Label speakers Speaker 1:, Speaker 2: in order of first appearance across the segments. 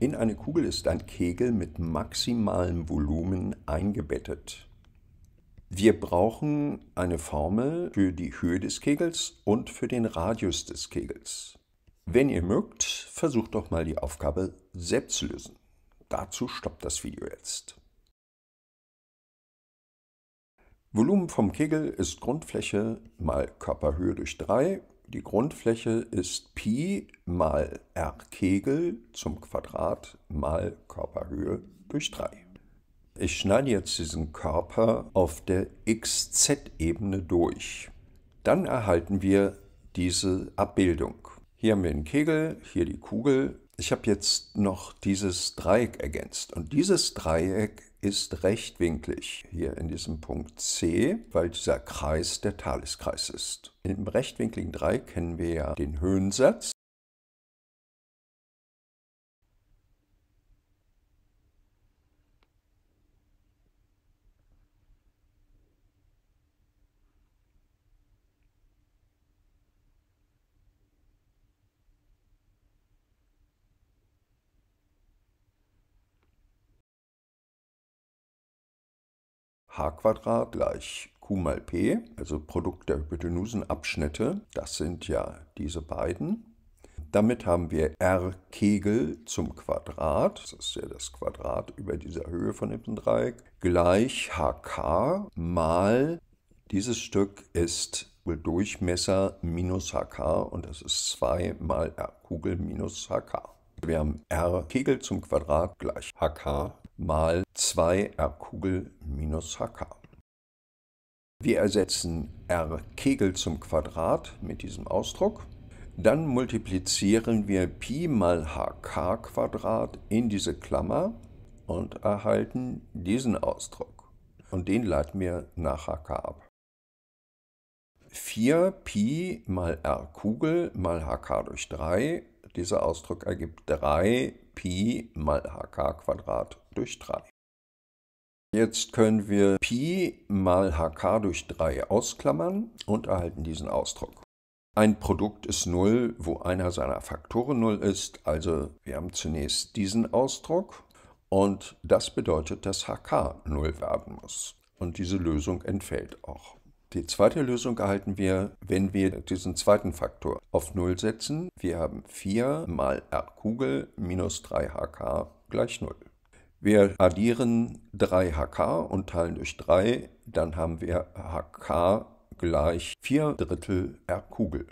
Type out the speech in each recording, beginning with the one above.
Speaker 1: In eine Kugel ist ein Kegel mit maximalem Volumen eingebettet. Wir brauchen eine Formel für die Höhe des Kegels und für den Radius des Kegels. Wenn ihr mögt, versucht doch mal die Aufgabe selbst zu lösen. Dazu stoppt das Video jetzt. Volumen vom Kegel ist Grundfläche mal Körperhöhe durch 3 die Grundfläche ist Pi mal r Kegel zum Quadrat mal Körperhöhe durch 3. Ich schneide jetzt diesen Körper auf der XZ-Ebene durch. Dann erhalten wir diese Abbildung. Hier haben wir den Kegel, hier die Kugel. Ich habe jetzt noch dieses Dreieck ergänzt. Und dieses Dreieck ist rechtwinklig, hier in diesem Punkt C, weil dieser Kreis der Thaleskreis ist. Im rechtwinkligen Dreieck kennen wir ja den Höhensatz. h gleich q mal p, also Produkt der Hypotenusenabschnitte, das sind ja diese beiden. Damit haben wir r Kegel zum Quadrat, das ist ja das Quadrat über dieser Höhe von dem Dreieck, gleich hk mal dieses Stück ist Durchmesser minus hk und das ist 2 mal r Kugel minus hk. Wir haben r Kegel zum Quadrat gleich hk mal 2r Kugel minus hk. Wir ersetzen r Kegel zum Quadrat mit diesem Ausdruck. Dann multiplizieren wir Pi mal hk Quadrat in diese Klammer und erhalten diesen Ausdruck. Und den leiten wir nach hk ab. 4 Pi mal r Kugel mal hk durch 3 dieser Ausdruck ergibt 3 Pi mal hk Quadrat durch 3. Jetzt können wir Pi mal hk durch 3 ausklammern und erhalten diesen Ausdruck. Ein Produkt ist 0, wo einer seiner Faktoren 0 ist, also wir haben zunächst diesen Ausdruck und das bedeutet, dass hk 0 werden muss. Und diese Lösung entfällt auch. Die zweite Lösung erhalten wir, wenn wir diesen zweiten Faktor auf 0 setzen. Wir haben 4 mal r Kugel minus 3hk gleich 0. Wir addieren 3hk und teilen durch 3, dann haben wir hk gleich 4 Drittel r Kugel.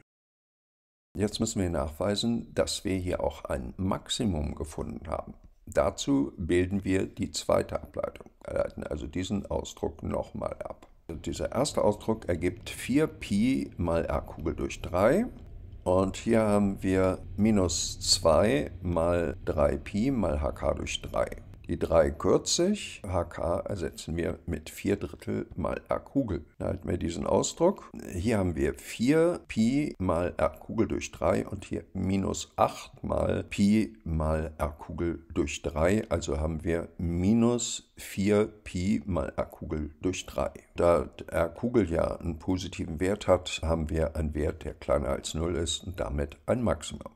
Speaker 1: Jetzt müssen wir nachweisen, dass wir hier auch ein Maximum gefunden haben. Dazu bilden wir die zweite Ableitung, leiten also diesen Ausdruck nochmal ab. Also dieser erste Ausdruck ergibt 4pi mal r Kugel durch 3. Und hier haben wir minus 2 mal 3pi mal hk durch 3. Die drei kürzig, HK ersetzen wir mit 4 Drittel mal R Kugel. Da halten wir diesen Ausdruck. Hier haben wir 4 Pi mal R Kugel durch 3 und hier minus 8 mal Pi mal R Kugel durch 3. Also haben wir minus 4 Pi mal R Kugel durch 3. Da R Kugel ja einen positiven Wert hat, haben wir einen Wert, der kleiner als 0 ist und damit ein Maximum.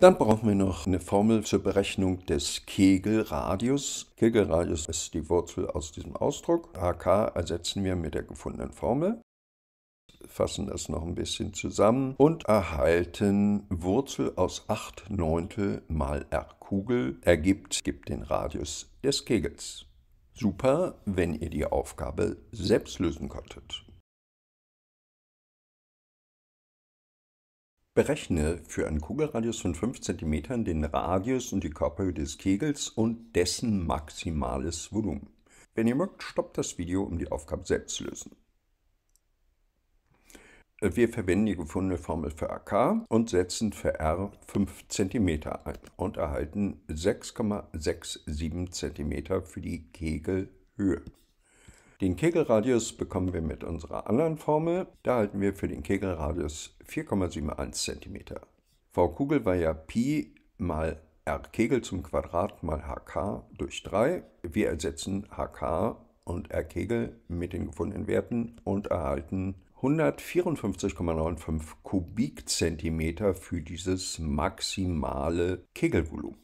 Speaker 1: Dann brauchen wir noch eine Formel zur Berechnung des Kegelradius. Kegelradius ist die Wurzel aus diesem Ausdruck. AK ersetzen wir mit der gefundenen Formel fassen das noch ein bisschen zusammen und erhalten Wurzel aus 8 Neuntel mal r Kugel ergibt, gibt den Radius des Kegels. Super, wenn ihr die Aufgabe selbst lösen konntet. Berechne für einen Kugelradius von 5 cm den Radius und die Körperhöhe des Kegels und dessen maximales Volumen. Wenn ihr mögt, stoppt das Video, um die Aufgabe selbst zu lösen. Wir verwenden die gefundene Formel für AK und setzen für R 5 cm ein und erhalten 6,67 cm für die Kegelhöhe. Den Kegelradius bekommen wir mit unserer anderen Formel. Da halten wir für den Kegelradius 4,71 cm. V-Kugel war ja Pi mal R Kegel zum Quadrat mal HK durch 3. Wir ersetzen HK und R Kegel mit den gefundenen Werten und erhalten 154,95 Kubikzentimeter für dieses maximale Kegelvolumen.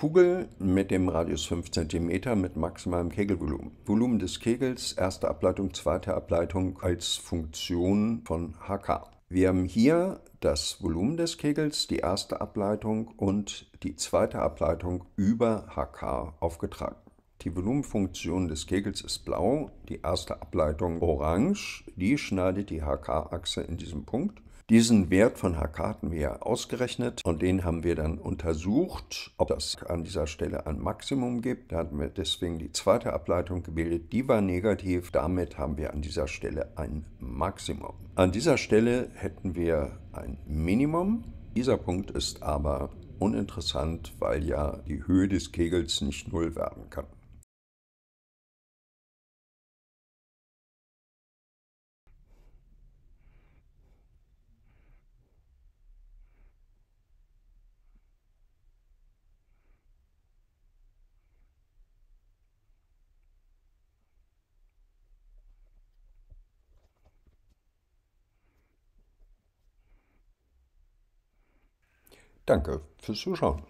Speaker 1: Kugel mit dem Radius 5 cm mit maximalem Kegelvolumen. Volumen des Kegels, erste Ableitung, zweite Ableitung als Funktion von HK. Wir haben hier das Volumen des Kegels, die erste Ableitung und die zweite Ableitung über HK aufgetragen. Die Volumenfunktion des Kegels ist blau, die erste Ableitung orange, die schneidet die HK-Achse in diesem Punkt diesen Wert von HK hatten wir ausgerechnet und den haben wir dann untersucht, ob das an dieser Stelle ein Maximum gibt. Da hatten wir deswegen die zweite Ableitung gebildet, die war negativ. Damit haben wir an dieser Stelle ein Maximum. An dieser Stelle hätten wir ein Minimum. Dieser Punkt ist aber uninteressant, weil ja die Höhe des Kegels nicht null werden kann. Danke fürs Zuschauen.